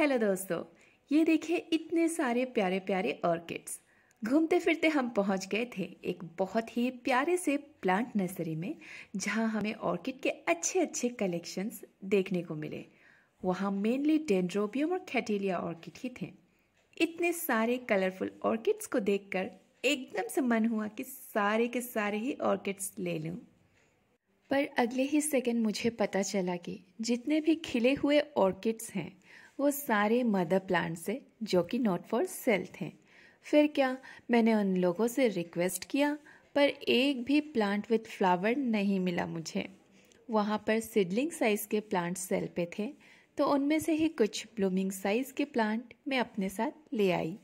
hello दोस्तों ये देखिए इतने सारे प्यारे प्यारे ऑर्किड्स घूमते फिरते हम पहुंच गए थे एक बहुत ही प्यारे से प्लांट नर्सरी में जहां हमें ऑर्किड के अच्छे अच्छे कलेक्शंस देखने को मिले वहां मेनली डेंड्रोबियम और कैटेलिया ऑर्किड ही थे इतने सारे कलरफुल ऑर्किड्स को देखकर एकदम से मन हुआ कि सारे के सारे ही ऑर्किड्स ले लूँ पर अगले ही सेकेंड मुझे पता चला कि जितने भी खिले हुए ऑर्किड्स हैं वो सारे मदर प्लांट्स से जो कि नॉट फॉर सेल थे फिर क्या मैंने उन लोगों से रिक्वेस्ट किया पर एक भी प्लांट विथ फ्लावर नहीं मिला मुझे वहाँ पर सिडलिंग साइज़ के प्लांट सेल पे थे तो उनमें से ही कुछ ब्लूमिंग साइज़ के प्लांट मैं अपने साथ ले आई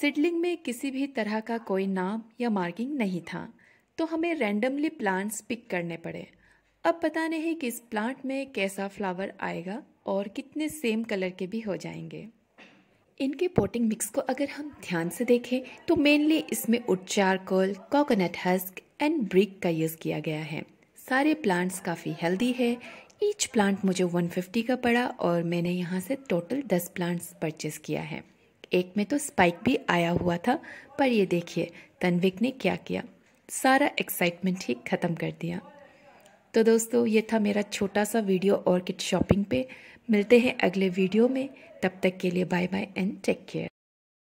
सिडलिंग में किसी भी तरह का कोई नाम या मार्किंग नहीं था तो हमें रैंडमली प्लांट्स पिक करने पड़े अब पता नहीं कि इस प्लांट में कैसा फ्लावर आएगा और कितने सेम कलर के भी हो जाएंगे इनके पोटिंग मिक्स को अगर हम ध्यान से देखें तो मेनली इसमें wood charcoal coconut husk and brick का यूज़ किया गया है सारे प्लांट्स काफ़ी हेल्दी है ईच प्लांट मुझे 150 का पड़ा और मैंने यहाँ से टोटल 10 प्लांट्स परचेस किया है एक में तो स्पाइक भी आया हुआ था पर ये देखिए तनविक ने क्या किया सारा एक्साइटमेंट ही ख़त्म कर दिया तो दोस्तों ये था मेरा छोटा सा वीडियो ऑर्किड शॉपिंग पे मिलते हैं अगले वीडियो में तब तक के लिए bye bye and take care